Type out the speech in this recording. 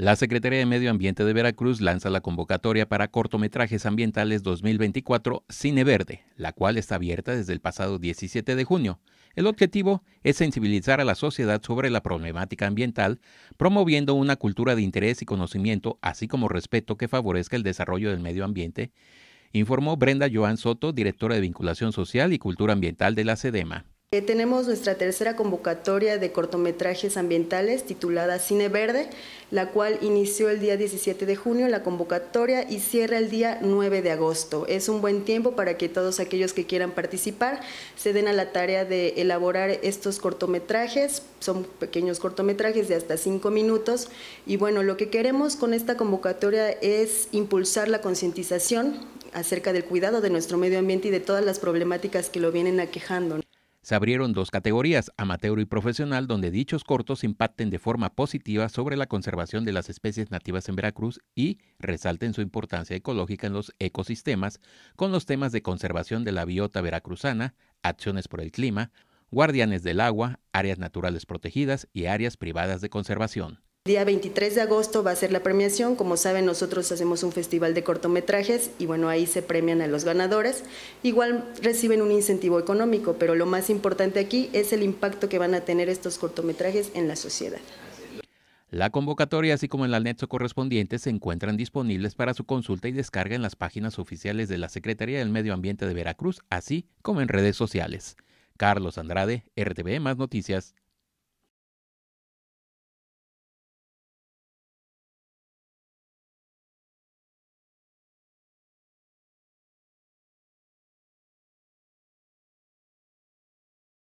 La Secretaría de Medio Ambiente de Veracruz lanza la convocatoria para cortometrajes ambientales 2024 Cine Verde, la cual está abierta desde el pasado 17 de junio. El objetivo es sensibilizar a la sociedad sobre la problemática ambiental, promoviendo una cultura de interés y conocimiento, así como respeto que favorezca el desarrollo del medio ambiente, informó Brenda Joan Soto, directora de Vinculación Social y Cultura Ambiental de la SEDEMA. Eh, tenemos nuestra tercera convocatoria de cortometrajes ambientales titulada Cine Verde, la cual inició el día 17 de junio la convocatoria y cierra el día 9 de agosto. Es un buen tiempo para que todos aquellos que quieran participar se den a la tarea de elaborar estos cortometrajes. Son pequeños cortometrajes de hasta cinco minutos. Y bueno, lo que queremos con esta convocatoria es impulsar la concientización acerca del cuidado de nuestro medio ambiente y de todas las problemáticas que lo vienen aquejando. Se abrieron dos categorías, amateur y profesional, donde dichos cortos impacten de forma positiva sobre la conservación de las especies nativas en Veracruz y resalten su importancia ecológica en los ecosistemas con los temas de conservación de la biota veracruzana, acciones por el clima, guardianes del agua, áreas naturales protegidas y áreas privadas de conservación. Día 23 de agosto va a ser la premiación. Como saben, nosotros hacemos un festival de cortometrajes y bueno, ahí se premian a los ganadores. Igual reciben un incentivo económico, pero lo más importante aquí es el impacto que van a tener estos cortometrajes en la sociedad. La convocatoria, así como el anexo correspondiente, se encuentran disponibles para su consulta y descarga en las páginas oficiales de la Secretaría del Medio Ambiente de Veracruz, así como en redes sociales. Carlos Andrade, RTV Más Noticias,